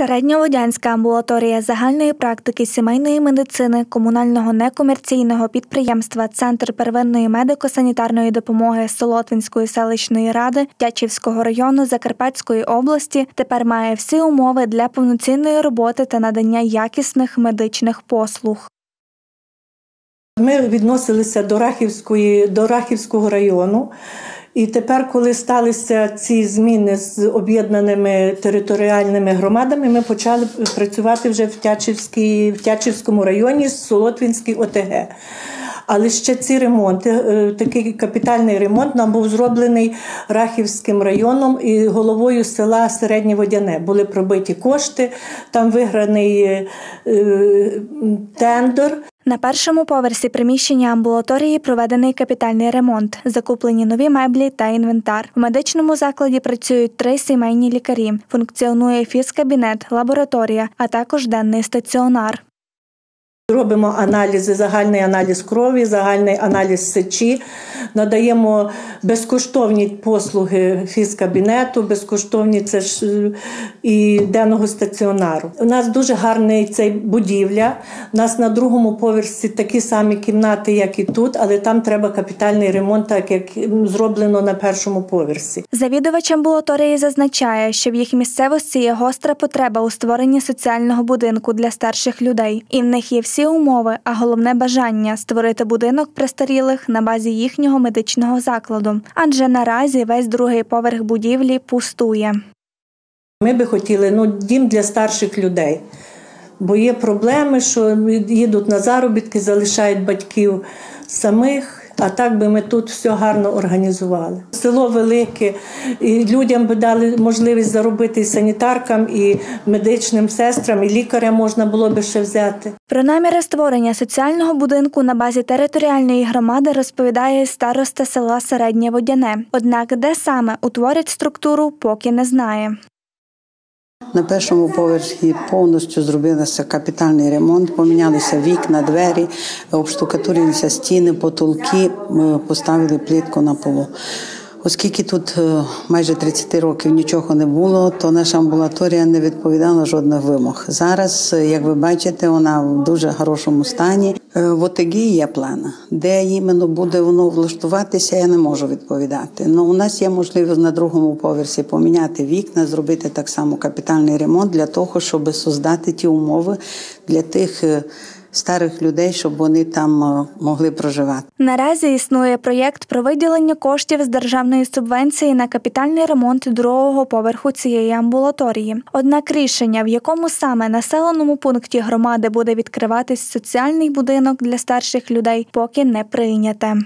Середньолодянська амбулаторія загальної практики сімейної медицини комунального некомерційного підприємства Центр первинної медико-санітарної допомоги Солотвинської селищної ради Тячівського району Закарпатської області тепер має всі умови для повноцінної роботи та надання якісних медичних послуг. Ми відносилися до Рахівської до Рахівського району. І тепер, коли сталися ці зміни з об'єднаними територіальними громадами, ми почали працювати вже в Тячівській, в Тячівському районі Солотвінській ОТГ. Але ще ці ремонти, е, такий капітальний ремонт нам був зроблений Рахівським районом і головою села Середнє Водяне. Були пробиті кошти, там виграний е, тендер. На першому поверсі приміщення амбулаторії проведений капітальний ремонт, закуплені нові меблі та інвентар. В медичному закладі працюють три сімейні лікарі. Функціонує фізкабінет, лабораторія, а також денний стаціонар. Робимо аналізи, загальний аналіз крові, загальний аналіз сечі, надаємо безкоштовні послуги фізкабінету, безкоштовні це ж і денного стаціонару. У нас дуже гарний цей будівля. У нас на другому поверсі такі самі кімнати, як і тут, але там треба капітальний ремонт, так як зроблено на першому поверсі. Завідувач амбулаторії зазначає, що в їх місцевості є гостра потреба у створенні соціального будинку для старших людей, і в них є всі всі умови, а головне бажання створити будинок престарілих на базі їхнього медичного закладу, адже наразі весь другий поверх будівлі пустує. Ми би хотіли ну, дім для старших людей, бо є проблеми, що їдуть на заробітки, залишають батьків самих. А так би ми тут все гарно організували. Село велике, і людям би дали можливість заробити і санітаркам, і медичним сестрам, і лікаря можна було би ще взяти. Про наміри створення соціального будинку на базі територіальної громади розповідає староста села Середнє Водяне. Однак, де саме утворять структуру, поки не знає. На першому поверсі повністю зробилися капітальний ремонт. Помінялися вікна, двері, обштукатурилися стіни, потолки поставили плітку на полу. Оскільки тут е, майже 30 років нічого не було, то наша амбулаторія не відповідала жодних вимог. Зараз, е, як ви бачите, вона в дуже хорошому стані. Е, в ОТГ є план, де іменно буде воно влаштуватися, я не можу відповідати. Ну у нас є можливість на другому поверсі поміняти вікна, зробити так само капітальний ремонт для того, щоб создати ті умови для тих старих людей, щоб вони там е, могли проживати. Наразі існує проєкт про виділення коштів з державної субвенції на капітальний ремонт другого поверху цієї амбулаторії. Однак рішення, в якому саме населеному пункті громади буде відкриватись соціальний будинок для старших людей, поки не прийняте.